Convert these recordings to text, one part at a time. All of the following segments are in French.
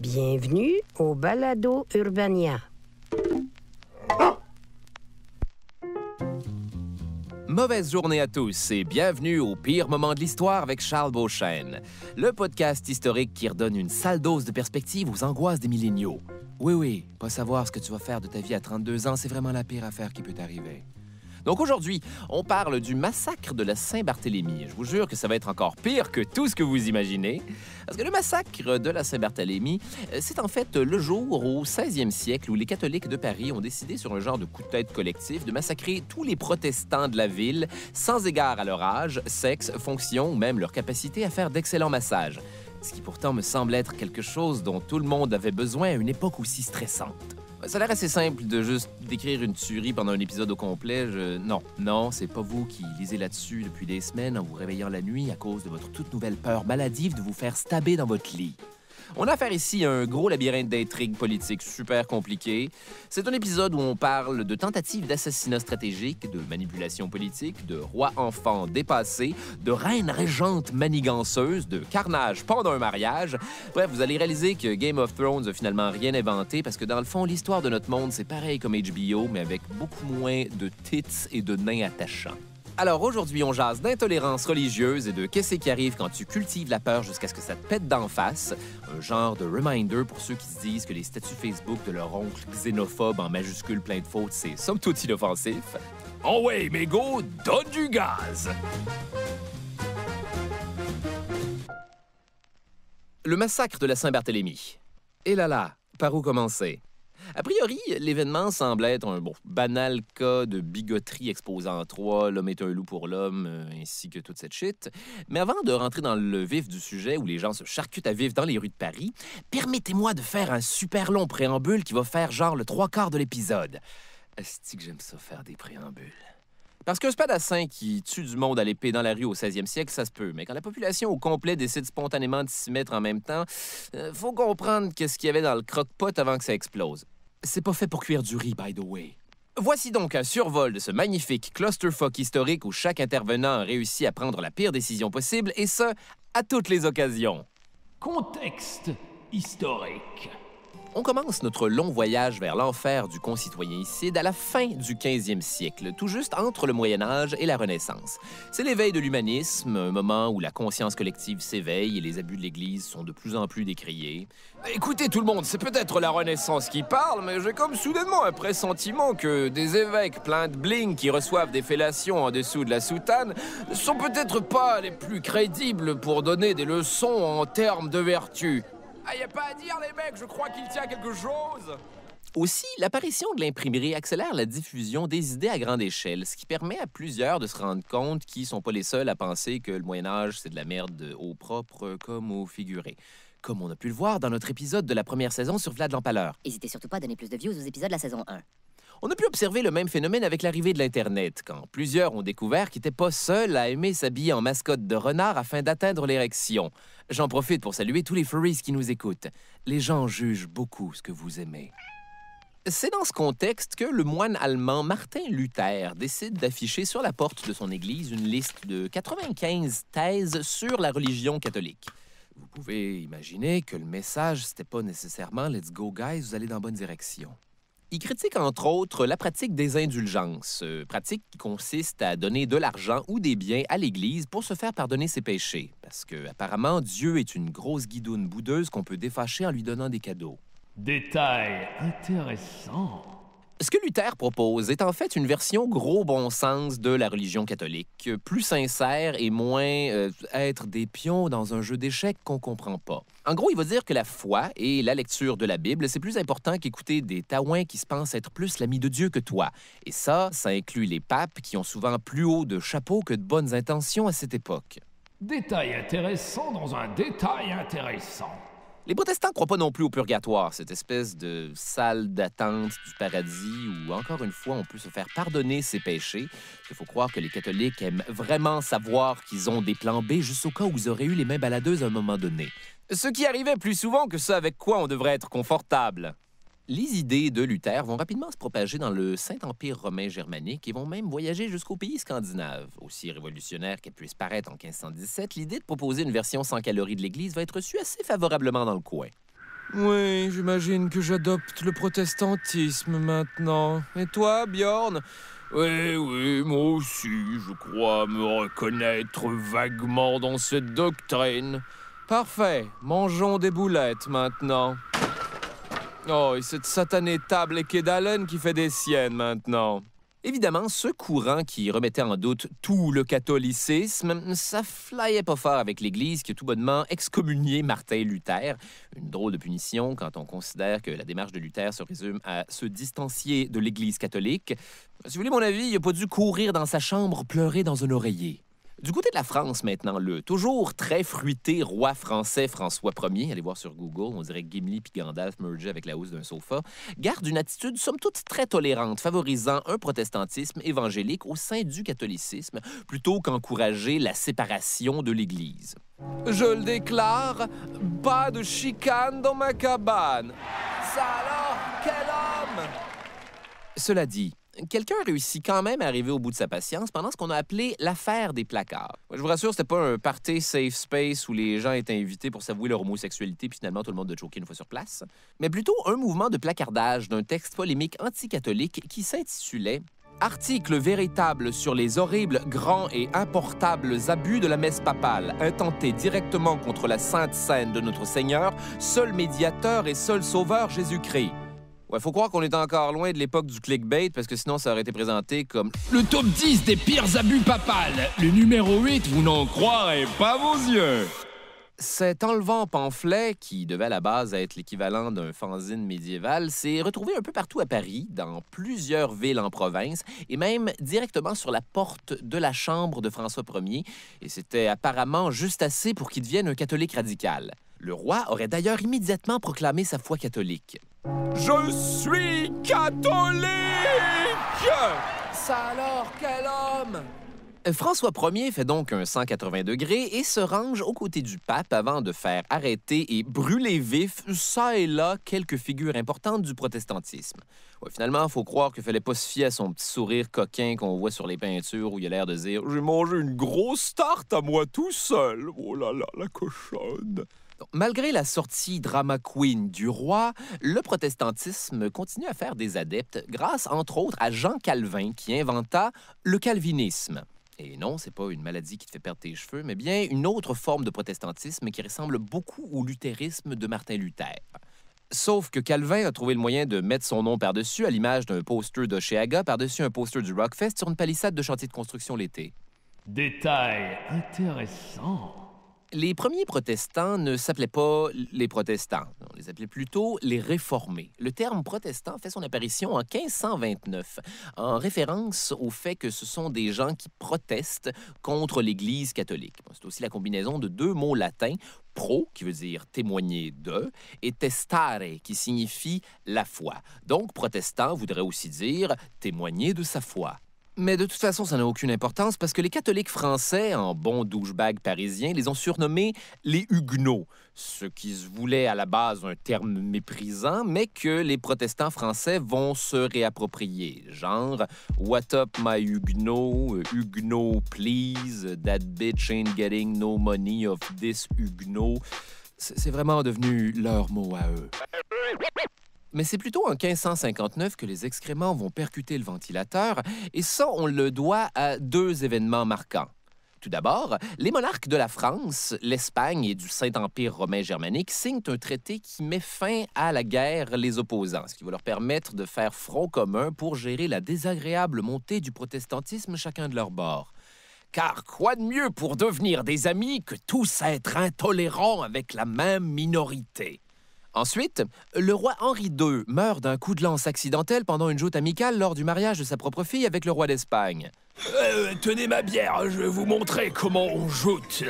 Bienvenue au Balado Urbania. Mauvaise journée à tous et bienvenue au pire moment de l'histoire avec Charles Beauchesne, le podcast historique qui redonne une sale dose de perspective aux angoisses des milléniaux. Oui, oui, pas savoir ce que tu vas faire de ta vie à 32 ans, c'est vraiment la pire affaire qui peut t'arriver. Donc aujourd'hui, on parle du massacre de la Saint-Barthélemy. Je vous jure que ça va être encore pire que tout ce que vous imaginez. Parce que le massacre de la Saint-Barthélemy, euh, c'est en fait le jour au 16e siècle où les catholiques de Paris ont décidé sur un genre de coup de tête collectif de massacrer tous les protestants de la ville sans égard à leur âge, sexe, fonction ou même leur capacité à faire d'excellents massages. Ce qui pourtant me semble être quelque chose dont tout le monde avait besoin à une époque aussi stressante. Ça a l'air assez simple de juste décrire une tuerie pendant un épisode au complet. Je... Non, non, c'est pas vous qui lisez là-dessus depuis des semaines en vous réveillant la nuit à cause de votre toute nouvelle peur maladive de vous faire stabber dans votre lit. On a affaire ici à un gros labyrinthe d'intrigues politiques super compliquées. C'est un épisode où on parle de tentatives d'assassinat stratégique, de manipulation politique, de rois-enfants dépassé, de reines régentes maniganceuses, de carnage pendant un mariage. Bref, vous allez réaliser que Game of Thrones a finalement rien inventé parce que dans le fond, l'histoire de notre monde, c'est pareil comme HBO, mais avec beaucoup moins de tits et de nains attachants. Alors aujourd'hui, on jase d'intolérance religieuse et de qu'est-ce qui arrive quand tu cultives la peur jusqu'à ce que ça te pète d'en face. Un genre de reminder pour ceux qui se disent que les statuts Facebook de leur oncle xénophobe en majuscule plein de fautes, c'est somme toute inoffensif. Oh ouais, mais go, donne du gaz! Le massacre de la Saint-Barthélemy. Et là là, par où commencer? A priori, l'événement semble être un banal cas de bigoterie exposant trois, l'homme est un loup pour l'homme, euh, ainsi que toute cette shit. Mais avant de rentrer dans le vif du sujet où les gens se charcutent à vivre dans les rues de Paris, permettez-moi de faire un super long préambule qui va faire genre le trois quarts de l'épisode. est que j'aime ça faire des préambules? Parce qu'un spadassin qui tue du monde à l'épée dans la rue au 16e siècle, ça se peut. Mais quand la population au complet décide spontanément de s'y mettre en même temps, euh, faut comprendre qu'est-ce qu'il y avait dans le croque-pot avant que ça explose. C'est pas fait pour cuire du riz, by the way. Voici donc un survol de ce magnifique clusterfuck historique où chaque intervenant a réussi à prendre la pire décision possible, et ce, à toutes les occasions. Contexte historique. On commence notre long voyage vers l'enfer du concitoyen ici à la fin du 15e siècle, tout juste entre le Moyen Âge et la Renaissance. C'est l'éveil de l'humanisme, un moment où la conscience collective s'éveille et les abus de l'Église sont de plus en plus décriés. Écoutez tout le monde, c'est peut-être la Renaissance qui parle, mais j'ai comme soudainement un pressentiment que des évêques pleins de bling qui reçoivent des fellations en dessous de la soutane sont peut-être pas les plus crédibles pour donner des leçons en termes de vertu. Ah, a pas à dire, les mecs, je crois qu'il tient quelque chose. Aussi, l'apparition de l'imprimerie accélère la diffusion des idées à grande échelle, ce qui permet à plusieurs de se rendre compte qu'ils sont pas les seuls à penser que le Moyen Âge, c'est de la merde au propre comme au figuré. Comme on a pu le voir dans notre épisode de la première saison sur Vlad l'Empaleur. N'hésitez surtout pas à donner plus de views aux épisodes de la saison 1. On a pu observer le même phénomène avec l'arrivée de l'Internet, quand plusieurs ont découvert qu'ils n'étaient pas seuls à aimer s'habiller en mascotte de renard afin d'atteindre l'érection. J'en profite pour saluer tous les furries qui nous écoutent. Les gens jugent beaucoup ce que vous aimez. C'est dans ce contexte que le moine allemand Martin Luther décide d'afficher sur la porte de son église une liste de 95 thèses sur la religion catholique. Vous pouvez imaginer que le message, c'était pas nécessairement Let's go, guys, vous allez dans la bonne direction. Il critique entre autres la pratique des indulgences, euh, pratique qui consiste à donner de l'argent ou des biens à l'Église pour se faire pardonner ses péchés, parce que apparemment Dieu est une grosse guidoune boudeuse qu'on peut défâcher en lui donnant des cadeaux. Détail intéressant. Ce que Luther propose est en fait une version gros bon sens de la religion catholique, plus sincère et moins euh, être des pions dans un jeu d'échecs qu'on comprend pas. En gros, il veut dire que la foi et la lecture de la Bible, c'est plus important qu'écouter des taouins qui se pensent être plus l'ami de Dieu que toi. Et ça, ça inclut les papes qui ont souvent plus haut de chapeau que de bonnes intentions à cette époque. Détail intéressant dans un détail intéressant. Les protestants croient pas non plus au purgatoire, cette espèce de salle d'attente du paradis où, encore une fois, on peut se faire pardonner ses péchés. Il faut croire que les catholiques aiment vraiment savoir qu'ils ont des plans B juste au cas où ils auraient eu les mains baladeuses à un moment donné. Ce qui arrivait plus souvent que ça, avec quoi on devrait être confortable. Les idées de Luther vont rapidement se propager dans le Saint-Empire romain germanique et vont même voyager jusqu'aux pays scandinaves. Aussi révolutionnaire qu'elle puisse paraître en 1517, l'idée de proposer une version sans calories de l'Église va être reçue assez favorablement dans le coin. Oui, j'imagine que j'adopte le protestantisme maintenant. Et toi, Bjorn Oui, oui, moi aussi, je crois me reconnaître vaguement dans cette doctrine. Parfait, mangeons des boulettes maintenant. Oh, et cette satanée table qui fait des siennes maintenant. Évidemment, ce courant qui remettait en doute tout le catholicisme, ça flyait pas fort avec l'Église qui a tout bonnement excommunié Martin Luther. Une drôle de punition quand on considère que la démarche de Luther se résume à se distancier de l'Église catholique. Si vous voulez mon avis, il a pas dû courir dans sa chambre pleurer dans un oreiller. Du côté de la France maintenant, le toujours très fruité roi français François Ier, allez voir sur Google, on dirait Gimli puis Gandalf mergé avec la housse d'un sofa, garde une attitude somme toute très tolérante, favorisant un protestantisme évangélique au sein du catholicisme, plutôt qu'encourager la séparation de l'Église. Je le déclare, pas de chicane dans ma cabane. Ça quel homme Cela dit, quelqu'un réussit quand même à arriver au bout de sa patience pendant ce qu'on a appelé l'affaire des placards. Je vous rassure, c'était pas un party safe space où les gens étaient invités pour s'avouer leur homosexualité puis finalement tout le monde de choquer une fois sur place, mais plutôt un mouvement de placardage d'un texte polémique anti-catholique qui s'intitulait Article véritable sur les horribles, grands et importables abus de la messe papale, intenté directement contre la sainte scène de notre Seigneur, seul médiateur et seul sauveur Jésus-Christ. Ouais, faut croire qu'on est encore loin de l'époque du clickbait parce que sinon ça aurait été présenté comme le top 10 des pires abus papales. Le numéro 8, vous n'en croirez pas vos yeux. Cet enlevant pamphlet, qui devait à la base être l'équivalent d'un fanzine médiéval, s'est retrouvé un peu partout à Paris, dans plusieurs villes en province, et même directement sur la porte de la chambre de François Ier, et c'était apparemment juste assez pour qu'il devienne un catholique radical. Le roi aurait d'ailleurs immédiatement proclamé sa foi catholique. Je suis catholique Ça alors, quel homme euh, François Ier fait donc un 180 degrés et se range aux côtés du pape avant de faire arrêter et brûler vif ça et là quelques figures importantes du protestantisme. finalement, il faut croire qu'il fallait pas se fier à son petit sourire coquin qu'on voit sur les peintures où il a l'air de dire J'ai mangé une grosse tarte à moi tout seul. Oh là là, la cochonne. Malgré la sortie drama queen du roi, le protestantisme continue à faire des adeptes grâce entre autres à Jean Calvin qui inventa le calvinisme. Et non, c'est pas une maladie qui te fait perdre tes cheveux, mais bien une autre forme de protestantisme qui ressemble beaucoup au luthérisme de Martin Luther. Sauf que Calvin a trouvé le moyen de mettre son nom par-dessus, à l'image d'un poster d'Oceaga par-dessus un poster du Rockfest sur une palissade de chantier de construction l'été. Détail intéressant les premiers protestants ne s'appelaient pas les protestants, on les appelait plutôt les réformés. Le terme protestant fait son apparition en 1529, en référence au fait que ce sont des gens qui protestent contre l'Église catholique. C'est aussi la combinaison de deux mots latins, pro, qui veut dire témoigner de, et testare, qui signifie la foi. Donc, protestant voudrait aussi dire témoigner de sa foi. Mais de toute façon, ça n'a aucune importance parce que les catholiques français, en bon douchebag parisien, les ont surnommés les Huguenots, ce qui se voulait à la base un terme méprisant, mais que les protestants français vont se réapproprier. Genre, What up my Huguenot, Huguenot please, that bitch ain't getting no money of this Huguenot. C'est vraiment devenu leur mot à eux. Mais c'est plutôt en 1559 que les excréments vont percuter le ventilateur, et ça, on le doit à deux événements marquants. Tout d'abord, les monarques de la France, l'Espagne et du Saint-Empire romain germanique signent un traité qui met fin à la guerre les opposants, ce qui va leur permettre de faire front commun pour gérer la désagréable montée du protestantisme chacun de leur bord. Car quoi de mieux pour devenir des amis que tous être intolérants avec la même minorité? Ensuite, le roi Henri II meurt d'un coup de lance accidentel pendant une joute amicale lors du mariage de sa propre fille avec le roi d'Espagne. Euh, tenez ma bière, je vais vous montrer comment on joute.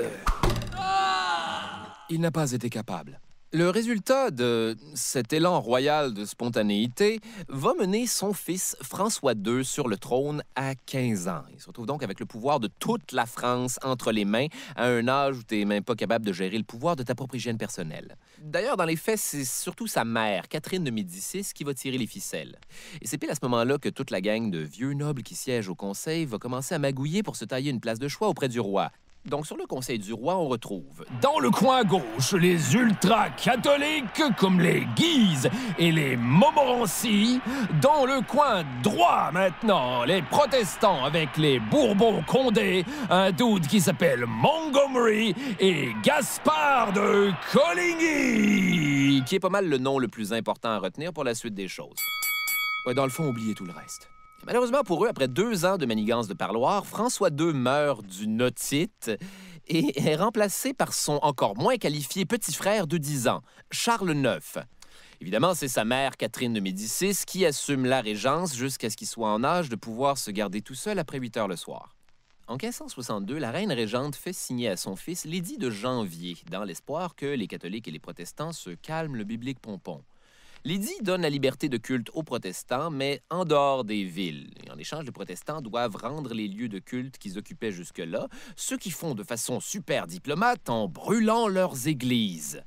Il n'a pas été capable. Le résultat de cet élan royal de spontanéité va mener son fils François II sur le trône à 15 ans. Il se retrouve donc avec le pouvoir de toute la France entre les mains à un âge où tu n'es même pas capable de gérer le pouvoir de ta propre hygiène personnelle. D'ailleurs, dans les faits, c'est surtout sa mère, Catherine de Médicis, qui va tirer les ficelles. Et c'est pile à ce moment-là que toute la gang de vieux nobles qui siègent au conseil va commencer à magouiller pour se tailler une place de choix auprès du roi. Donc, sur le Conseil du roi, on retrouve... Dans le coin gauche, les ultra-catholiques comme les Guises et les Montmorency. Dans le coin droit, maintenant, les protestants avec les Bourbons-Condé, un doute qui s'appelle Montgomery et Gaspard de Coligny, qui est pas mal le nom le plus important à retenir pour la suite des choses. Ouais, dans le fond, oubliez tout le reste. Malheureusement pour eux, après deux ans de manigance de parloir, François II meurt du otite et est remplacé par son encore moins qualifié petit frère de 10 ans, Charles IX. Évidemment, c'est sa mère, Catherine de Médicis, qui assume la régence jusqu'à ce qu'il soit en âge de pouvoir se garder tout seul après 8 heures le soir. En 1562, la reine régente fait signer à son fils l'édit de janvier, dans l'espoir que les catholiques et les protestants se calment le biblique pompon. Lydie donne la liberté de culte aux protestants, mais en dehors des villes. Et en échange, les protestants doivent rendre les lieux de culte qu'ils occupaient jusque-là, ce qu'ils font de façon super diplomate en brûlant leurs églises.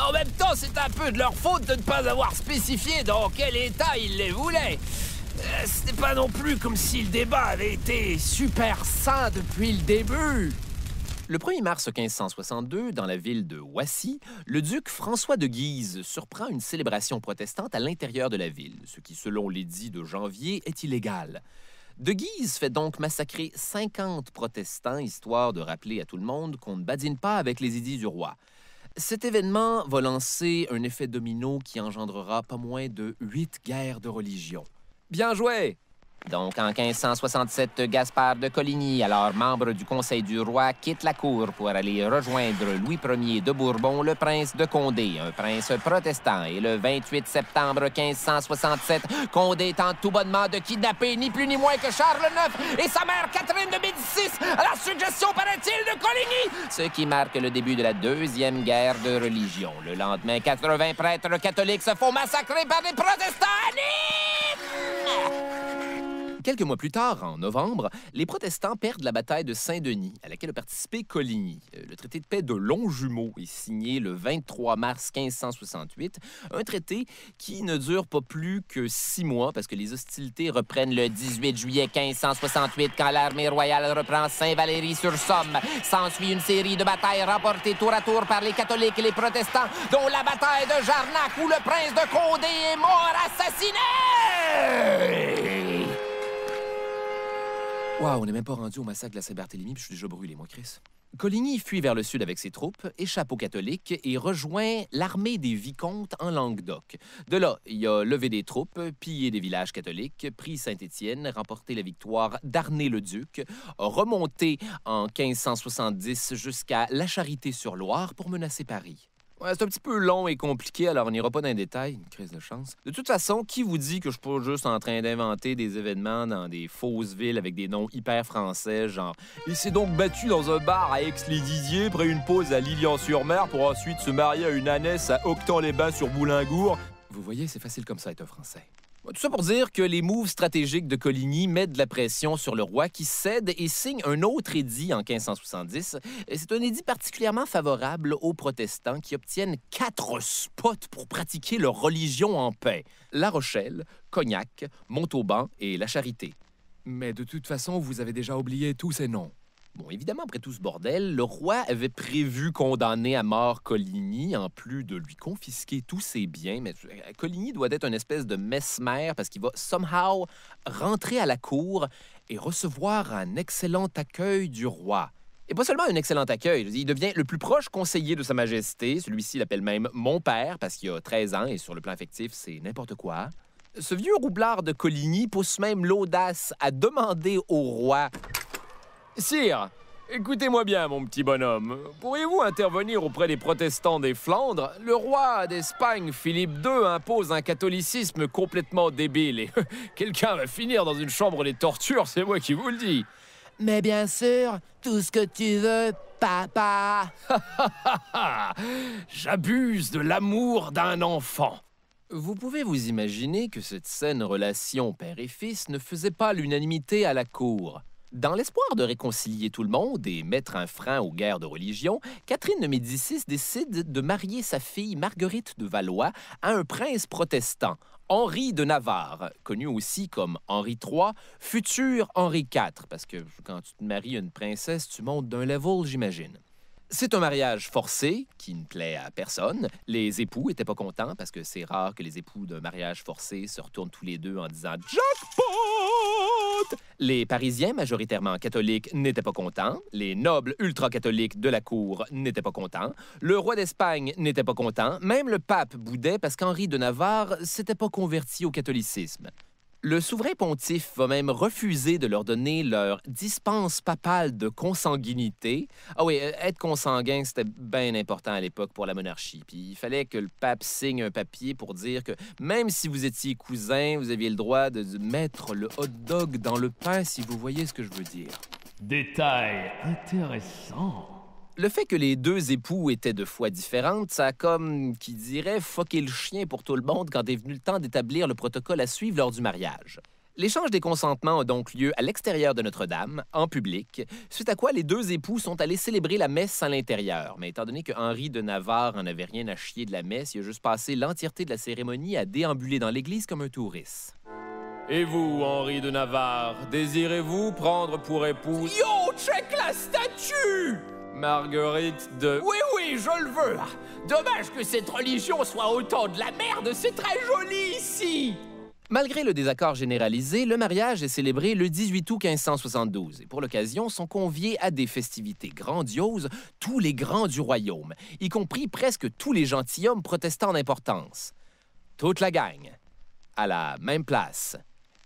En même temps, c'est un peu de leur faute de ne pas avoir spécifié dans quel état ils les voulaient. Euh, ce n'est pas non plus comme si le débat avait été super sain depuis le début. Le 1er mars 1562, dans la ville de Wassy, le duc François de Guise surprend une célébration protestante à l'intérieur de la ville, ce qui, selon l'édit de janvier, est illégal. De Guise fait donc massacrer 50 protestants, histoire de rappeler à tout le monde qu'on ne badine pas avec les édits du roi. Cet événement va lancer un effet domino qui engendrera pas moins de huit guerres de religion. Bien joué! Donc, en 1567, Gaspard de Coligny, alors membre du Conseil du roi, quitte la cour pour aller rejoindre Louis Ier de Bourbon, le prince de Condé, un prince protestant. Et le 28 septembre 1567, Condé tente tout bonnement de kidnapper ni plus ni moins que Charles IX et sa mère Catherine de Médicis à la suggestion, paraît-il, de Coligny, ce qui marque le début de la Deuxième Guerre de religion. Le lendemain, 80 prêtres catholiques se font massacrer par des protestants Quelques mois plus tard, en novembre, les protestants perdent la bataille de Saint-Denis, à laquelle a participé Coligny. Euh, le traité de paix de Longjumeau est signé le 23 mars 1568, un traité qui ne dure pas plus que six mois, parce que les hostilités reprennent le 18 juillet 1568, quand l'armée royale reprend Saint-Valéry-sur-Somme. S'ensuit une série de batailles remportées tour à tour par les catholiques et les protestants, dont la bataille de Jarnac, où le prince de Condé est mort assassiné! on n'est même pas rendu au massacre de la Saint-Barthélemy, puis je suis déjà brûlé, moi, Chris. Coligny fuit vers le sud avec ses troupes, échappe aux catholiques et rejoint l'armée des vicomtes en Languedoc. De là, il a levé des troupes, pillé des villages catholiques, pris Saint-Étienne, remporté la victoire d'Arnay-le-Duc, remonté en 1570 jusqu'à La Charité-sur-Loire pour menacer Paris c'est un petit peu long et compliqué, alors on n'ira pas dans les détails, une crise de chance. De toute façon, qui vous dit que je suis pas juste en train d'inventer des événements dans des fausses villes avec des noms hyper français, genre Il s'est donc battu dans un bar à Aix-les-Didier, pris une pause à Lilian-sur-Mer pour ensuite se marier à une ânesse à Octan-les-Bains sur Boulingour. Vous voyez, c'est facile comme ça être un français. Tout ça pour dire que les moves stratégiques de Coligny mettent de la pression sur le roi qui cède et signe un autre édit en 1570. C'est un édit particulièrement favorable aux protestants qui obtiennent quatre spots pour pratiquer leur religion en paix. La Rochelle, Cognac, Montauban et La Charité. Mais de toute façon, vous avez déjà oublié tous ces noms. Bon, évidemment, après tout ce bordel, le roi avait prévu condamner à mort Coligny, en plus de lui confisquer tous ses biens. Mais euh, Coligny doit être une espèce de mesmer parce qu'il va somehow rentrer à la cour et recevoir un excellent accueil du roi. Et pas seulement un excellent accueil, il devient le plus proche conseiller de Sa Majesté. Celui-ci l'appelle même mon père parce qu'il a 13 ans et sur le plan affectif, c'est n'importe quoi. Ce vieux roublard de Coligny pousse même l'audace à demander au roi Sire, écoutez-moi bien, mon petit bonhomme. Pourriez-vous intervenir auprès des protestants des Flandres Le roi d'Espagne, Philippe II, impose un catholicisme complètement débile et quelqu'un va finir dans une chambre des tortures, c'est moi qui vous le dis. Mais bien sûr, tout ce que tu veux, papa. J'abuse de l'amour d'un enfant. Vous pouvez vous imaginer que cette saine relation père et fils ne faisait pas l'unanimité à la cour. Dans l'espoir de réconcilier tout le monde et mettre un frein aux guerres de religion, Catherine de Médicis décide de marier sa fille Marguerite de Valois à un prince protestant, Henri de Navarre, connu aussi comme Henri III, futur Henri IV, parce que quand tu te maries une princesse, tu montes d'un level, j'imagine. C'est un mariage forcé qui ne plaît à personne. Les époux étaient pas contents parce que c'est rare que les époux d'un mariage forcé se retournent tous les deux en disant Jackpot! Les Parisiens, majoritairement catholiques, n'étaient pas contents. Les nobles ultra-catholiques de la cour n'étaient pas contents. Le roi d'Espagne n'était pas content. Même le pape boudait parce qu'Henri de Navarre s'était pas converti au catholicisme. Le souverain pontife va même refuser de leur donner leur dispense papale de consanguinité. Ah oui, euh, être consanguin, c'était bien important à l'époque pour la monarchie. Puis il fallait que le pape signe un papier pour dire que même si vous étiez cousin, vous aviez le droit de mettre le hot dog dans le pain, si vous voyez ce que je veux dire. Détail intéressant le fait que les deux époux étaient de foi différentes, ça a comme, qui dirait, foqué le chien pour tout le monde quand est venu le temps d'établir le protocole à suivre lors du mariage. L'échange des consentements a donc lieu à l'extérieur de Notre-Dame, en public, suite à quoi les deux époux sont allés célébrer la messe à l'intérieur. Mais étant donné que Henri de Navarre en avait rien à chier de la messe, il a juste passé l'entièreté de la cérémonie à déambuler dans l'église comme un touriste. Et vous, Henri de Navarre, désirez-vous prendre pour épouse... Yo, check la statue Marguerite de... Oui, oui, je le veux Dommage que cette religion soit autant de la merde, c'est très joli ici Malgré le désaccord généralisé, le mariage est célébré le 18 août 1572 et pour l'occasion sont conviés à des festivités grandioses tous les grands du royaume, y compris presque tous les gentilshommes protestants d'importance. Toute la gang, à la même place.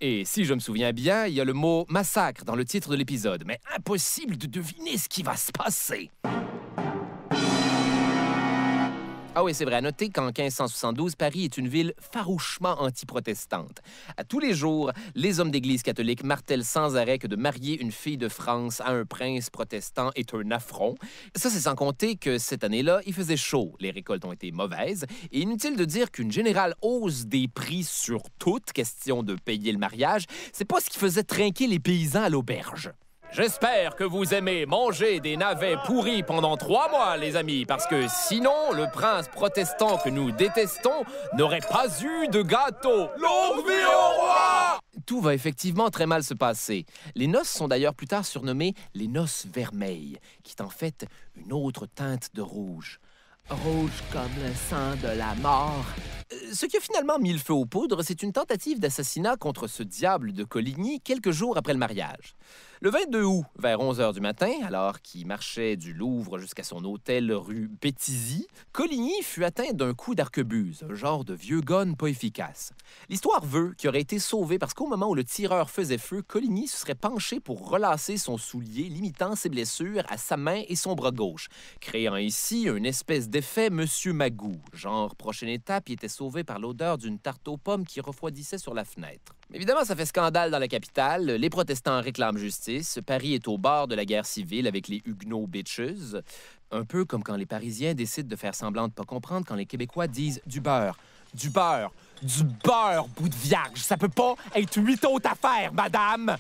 Et si je me souviens bien, il y a le mot massacre dans le titre de l'épisode, mais impossible de deviner ce qui va se passer. Ah oui, c'est vrai. À noter qu'en 1572, Paris est une ville farouchement antiprotestante. À tous les jours, les hommes d'église catholique martèlent sans arrêt que de marier une fille de France à un prince protestant est un affront. Ça, c'est sans compter que cette année-là, il faisait chaud, les récoltes ont été mauvaises, et inutile de dire qu'une générale hausse des prix sur toute question de payer le mariage, c'est pas ce qui faisait trinquer les paysans à l'auberge. J'espère que vous aimez manger des navets pourris pendant trois mois, les amis, parce que sinon, le prince protestant que nous détestons n'aurait pas eu de gâteau. Longue vie au roi Tout va effectivement très mal se passer. Les noces sont d'ailleurs plus tard surnommées les noces vermeilles, qui est en fait une autre teinte de rouge. Rouge comme le sang de la mort. Euh, ce qui a finalement mis le feu aux poudres, c'est une tentative d'assassinat contre ce diable de Coligny quelques jours après le mariage. Le 22 août, vers 11 h du matin, alors qu'il marchait du Louvre jusqu'à son hôtel rue Béthisy, Coligny fut atteint d'un coup d'arquebuse, un genre de vieux gonne pas efficace. L'histoire veut qu'il aurait été sauvé parce qu'au moment où le tireur faisait feu, Coligny se serait penché pour relasser son soulier, limitant ses blessures à sa main et son bras gauche, créant ainsi une espèce d'effet Monsieur Magou. Genre, prochaine étape, il était sauvé par l'odeur d'une tarte aux pommes qui refroidissait sur la fenêtre. Évidemment, ça fait scandale dans la capitale. Les protestants réclament justice. Paris est au bord de la guerre civile avec les Huguenots bitches. Un peu comme quand les Parisiens décident de faire semblant de pas comprendre quand les Québécois disent du beurre. Du beurre. Du beurre, bout de vierge. Ça peut pas être huit autres affaires, madame.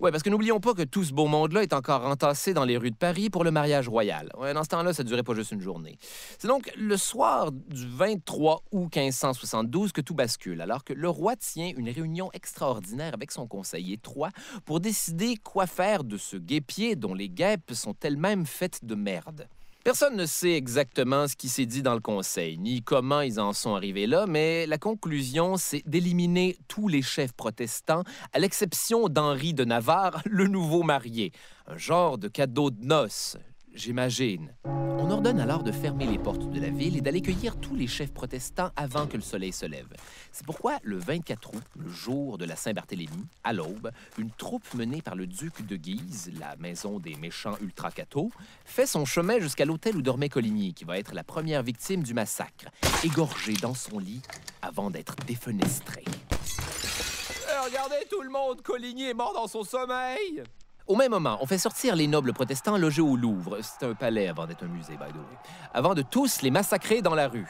Ouais, parce que n'oublions pas que tout ce beau monde-là est encore entassé dans les rues de Paris pour le mariage royal. Un dans ce temps-là, ça ne durait pas juste une journée. C'est donc le soir du 23 août 1572 que tout bascule, alors que le roi tient une réunion extraordinaire avec son conseiller Troyes pour décider quoi faire de ce guépier dont les guêpes sont elles-mêmes faites de merde. Personne ne sait exactement ce qui s'est dit dans le Conseil, ni comment ils en sont arrivés là, mais la conclusion, c'est d'éliminer tous les chefs protestants, à l'exception d'Henri de Navarre, le nouveau marié. Un genre de cadeau de noces, J'imagine. On ordonne alors de fermer les portes de la ville et d'aller cueillir tous les chefs protestants avant que le soleil se lève. C'est pourquoi, le 24 août, le jour de la Saint-Barthélemy, à l'aube, une troupe menée par le duc de Guise, la maison des méchants ultra-cathos, fait son chemin jusqu'à l'hôtel où dormait Coligny, qui va être la première victime du massacre, égorgée dans son lit avant d'être défenestrée. Euh, regardez tout le monde, Coligny est mort dans son sommeil! Au même moment, on fait sortir les nobles protestants logés au Louvre, c'est un palais avant d'être un musée, by the way, avant de tous les massacrer dans la rue.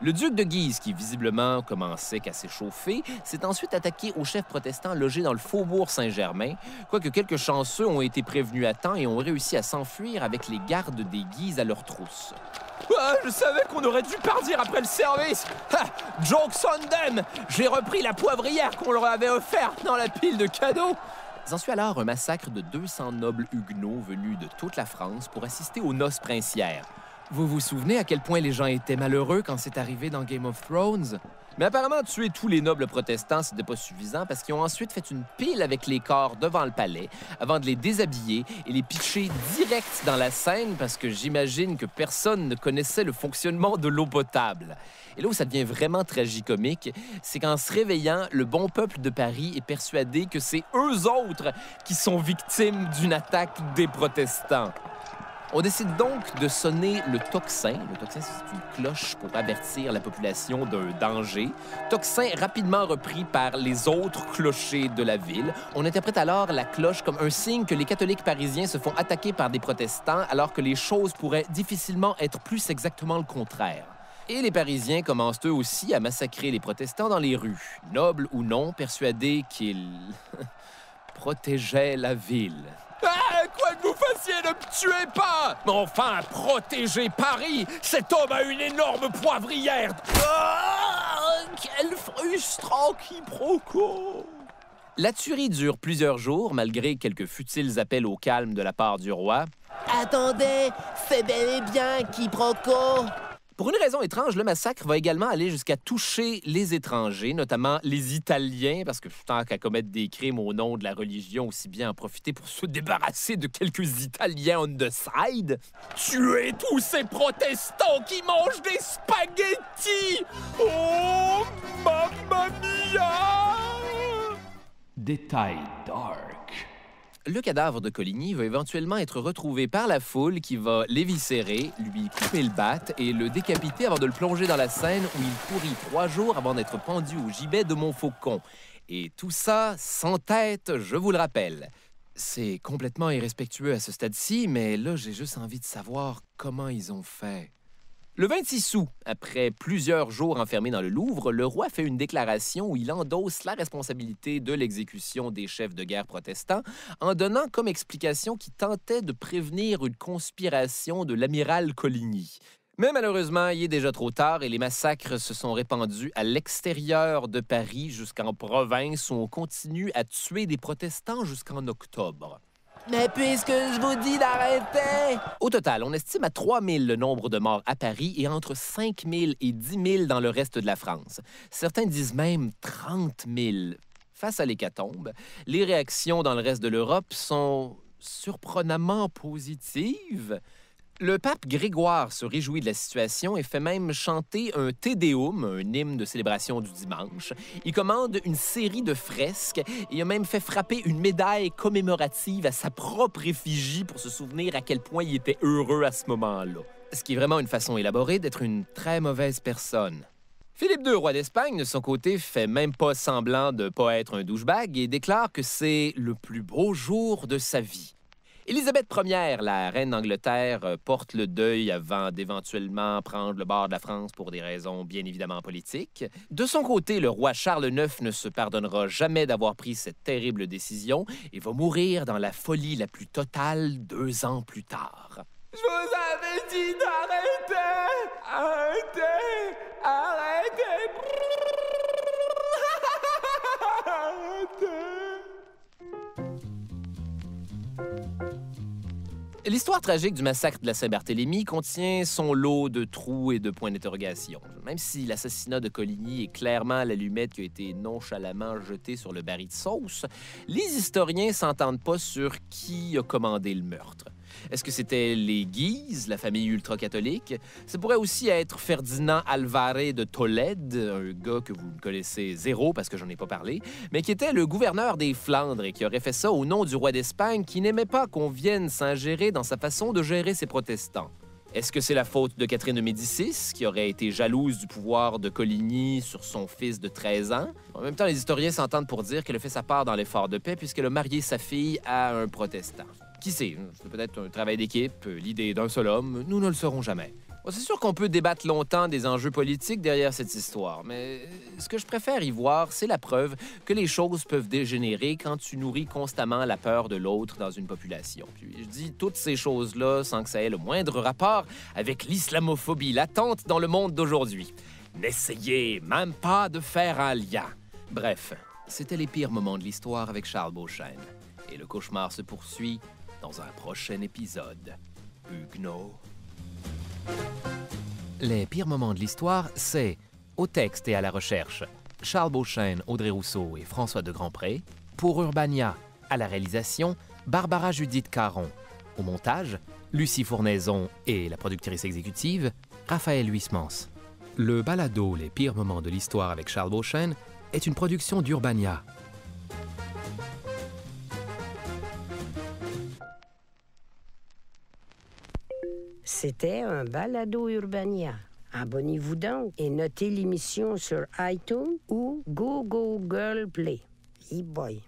Le duc de Guise, qui visiblement commençait qu'à s'échauffer, s'est ensuite attaqué aux chefs protestants logés dans le faubourg Saint-Germain, quoique quelques chanceux ont été prévenus à temps et ont réussi à s'enfuir avec les gardes des Guises à leurs trousses. Ah, je savais qu'on aurait dû partir après le service! Ha! Jokes on J'ai repris la poivrière qu'on leur avait offerte dans la pile de cadeaux! en suit alors un massacre de 200 nobles huguenots venus de toute la France pour assister aux noces princières, vous vous souvenez à quel point les gens étaient malheureux quand c'est arrivé dans Game of Thrones? Mais apparemment, tuer tous les nobles protestants, c'était pas suffisant parce qu'ils ont ensuite fait une pile avec les corps devant le palais avant de les déshabiller et les pitcher direct dans la Seine parce que j'imagine que personne ne connaissait le fonctionnement de l'eau potable. Et là où ça devient vraiment tragicomique, c'est qu'en se réveillant, le bon peuple de Paris est persuadé que c'est eux autres qui sont victimes d'une attaque des protestants. On décide donc de sonner le tocsin. Le tocsin, c'est une cloche pour avertir la population d'un danger. Tocsin rapidement repris par les autres clochers de la ville. On interprète alors la cloche comme un signe que les catholiques parisiens se font attaquer par des protestants, alors que les choses pourraient difficilement être plus exactement le contraire. Et les Parisiens commencent eux aussi à massacrer les protestants dans les rues, nobles ou non, persuadés qu'ils protégeaient la ville ne me tuez pas enfin, protégez Paris Cet homme a une énorme poivrière ah, Quel frustrant quiproquo La tuerie dure plusieurs jours, malgré quelques futiles appels au calme de la part du roi. Attendez, fais bel et bien quiproquo pour une raison étrange, le massacre va également aller jusqu'à toucher les étrangers, notamment les Italiens, parce que tant qu'à commettre des crimes au nom de la religion, aussi bien en profiter pour se débarrasser de quelques Italiens on the side. Tuez tous ces protestants qui mangent des spaghettis! Oh, mamma mia! Détail dark le cadavre de Coligny va éventuellement être retrouvé par la foule qui va l'éviscérer, lui couper le bat et le décapiter avant de le plonger dans la Seine où il pourrit trois jours avant d'être pendu au gibet de Montfaucon. Et tout ça sans tête, je vous le rappelle. C'est complètement irrespectueux à ce stade-ci, mais là, j'ai juste envie de savoir comment ils ont fait. Le 26 août, après plusieurs jours enfermés dans le Louvre, le roi fait une déclaration où il endosse la responsabilité de l'exécution des chefs de guerre protestants en donnant comme explication qu'il tentait de prévenir une conspiration de l'amiral Coligny. Mais malheureusement, il est déjà trop tard et les massacres se sont répandus à l'extérieur de Paris jusqu'en province où on continue à tuer des protestants jusqu'en octobre. Mais puisque je vous dis d'arrêter! Au total, on estime à 3 000 le nombre de morts à Paris et entre 5 000 et 10 000 dans le reste de la France. Certains disent même 30 000. Face à l'hécatombe, les réactions dans le reste de l'Europe sont surprenamment positives. Le pape Grégoire se réjouit de la situation et fait même chanter un Te Deum, un hymne de célébration du dimanche. Il commande une série de fresques et a même fait frapper une médaille commémorative à sa propre effigie pour se souvenir à quel point il était heureux à ce moment-là. Ce qui est vraiment une façon élaborée d'être une très mauvaise personne. Philippe II, roi d'Espagne, de son côté, fait même pas semblant de pas être un douchebag et déclare que c'est le plus beau jour de sa vie. Élisabeth Ier, la reine d'Angleterre, euh, porte le deuil avant d'éventuellement prendre le bord de la France pour des raisons bien évidemment politiques. De son côté, le roi Charles IX ne se pardonnera jamais d'avoir pris cette terrible décision et va mourir dans la folie la plus totale deux ans plus tard. Je vous avais dit d'arrêter! Arrêtez! Arrêtez! L'histoire tragique du massacre de la Saint-Barthélemy contient son lot de trous et de points d'interrogation. Même si l'assassinat de Coligny est clairement l'allumette qui a été nonchalamment jetée sur le baril de sauce, les historiens s'entendent pas sur qui a commandé le meurtre. Est-ce que c'était les Guises, la famille ultra-catholique? Ça pourrait aussi être Ferdinand Alvarez de Tolède, un gars que vous connaissez zéro parce que j'en ai pas parlé, mais qui était le gouverneur des Flandres et qui aurait fait ça au nom du roi d'Espagne qui n'aimait pas qu'on vienne s'ingérer dans sa façon de gérer ses protestants. Est-ce que c'est la faute de Catherine de Médicis, qui aurait été jalouse du pouvoir de Coligny sur son fils de 13 ans? En même temps, les historiens s'entendent pour dire qu'elle a fait sa part dans l'effort de paix puisqu'elle a marié sa fille à un protestant. Qui sait, c'est peut-être un travail d'équipe, l'idée d'un seul homme, nous ne le saurons jamais. c'est sûr qu'on peut débattre longtemps des enjeux politiques derrière cette histoire, mais ce que je préfère y voir, c'est la preuve que les choses peuvent dégénérer quand tu nourris constamment la peur de l'autre dans une population. Puis je dis toutes ces choses-là sans que ça ait le moindre rapport avec l'islamophobie latente dans le monde d'aujourd'hui. N'essayez même pas de faire un lien. Bref, c'était les pires moments de l'histoire avec Charles Beauchesne. Et le cauchemar se poursuit dans un prochain épisode. Huguenot. Les pires moments de l'histoire, c'est au texte et à la recherche. Charles Beauchesne, Audrey Rousseau et François de Grandpré. Pour Urbania, à la réalisation, Barbara Judith Caron. Au montage, Lucie Fournaison et la productrice exécutive, Raphaël Huismans. Le balado Les pires moments de l'histoire avec Charles Beauchesne est une production d'Urbania C'était un balado urbania. Abonnez-vous donc et notez l'émission sur iTunes ou Google Play. E-boy.